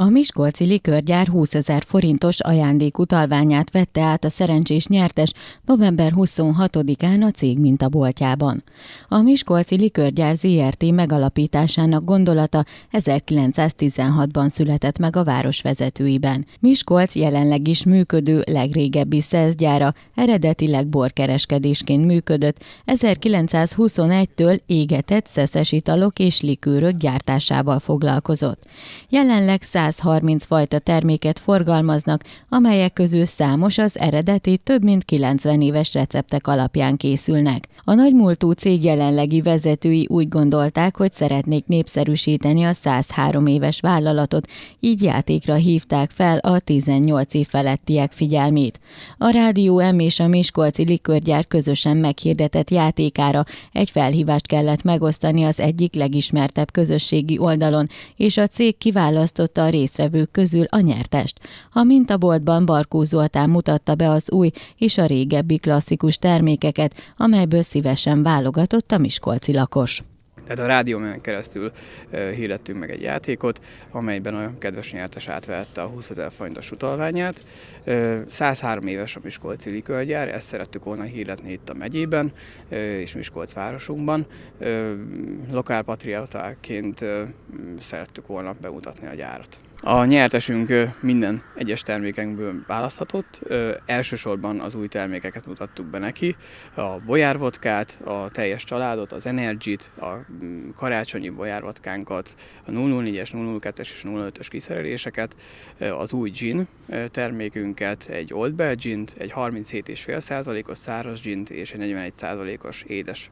A Miskolci likörgyár 20 ezer forintos ajándékutalványát vette át a szerencsés nyertes november 26-án a cég mintaboltjában. A Miskolci likörgyár ZRT megalapításának gondolata 1916-ban született meg a város vezetőiben. Miskolc jelenleg is működő legrégebbi szezgyára eredetileg borkereskedésként működött, 1921-től égetett szeszes italok és likőrök gyártásával foglalkozott. Jelenleg 100 130 fajta terméket forgalmaznak, amelyek közül számos az eredeti több mint 90 éves receptek alapján készülnek. A nagymúltú cég jelenlegi vezetői úgy gondolták, hogy szeretnék népszerűsíteni a 103 éves vállalatot, így játékra hívták fel a 18 év felettiek figyelmét. A Rádió M és a Miskolci likörgyár közösen meghirdetett játékára egy felhívást kellett megosztani az egyik legismertebb közösségi oldalon, és a cég kiválasztotta a résztvevő közül a nyertest. A mintaboltban Barkó Zoltán mutatta be az új és a régebbi klasszikus termékeket, amelyből szívesen válogatott a miskolci lakos. Tehát a rádiómen keresztül hirdettünk meg egy játékot, amelyben a kedves nyertes átvette a 20 ezer fontos utalványát. 103 éves a Miskolci likörgyár, ezt szerettük volna hirdetni itt a megyében és Miskolc városunkban. Lokálpatriótáként szerettük volna bemutatni a gyárat. A nyertesünk minden egyes termékenkből választhatott. Elsősorban az új termékeket mutattuk be neki, a bolyárvodkát, a teljes családot, az energit, a karácsonyi bajárvatkánkat, a 004-es, 002-es és 05-ös kiszereléseket, az új gin termékünket, egy Old Bell gint, egy 37,5%-os száraz gint és egy 41%-os édes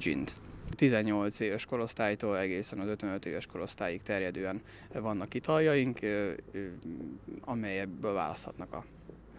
gint. 18 éves korosztálytól egészen az 55 éves korosztályig terjedően vannak italjaink, amelyekből választhatnak a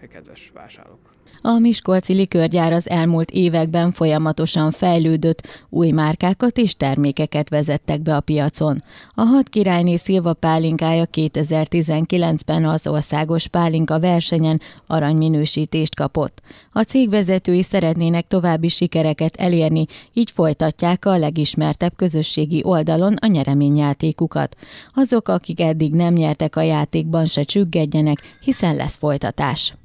kedves vásárlók. A Miskolci likörgyár az elmúlt években folyamatosan fejlődött, új márkákat és termékeket vezettek be a piacon. A hat királyné Szilva pálinkája 2019-ben az országos pálinka versenyen aranyminősítést kapott. A cég vezetői szeretnének további sikereket elérni, így folytatják a legismertebb közösségi oldalon a nyereményjátékukat. Azok, akik eddig nem nyertek a játékban, se csüggedjenek, hiszen lesz folytatás.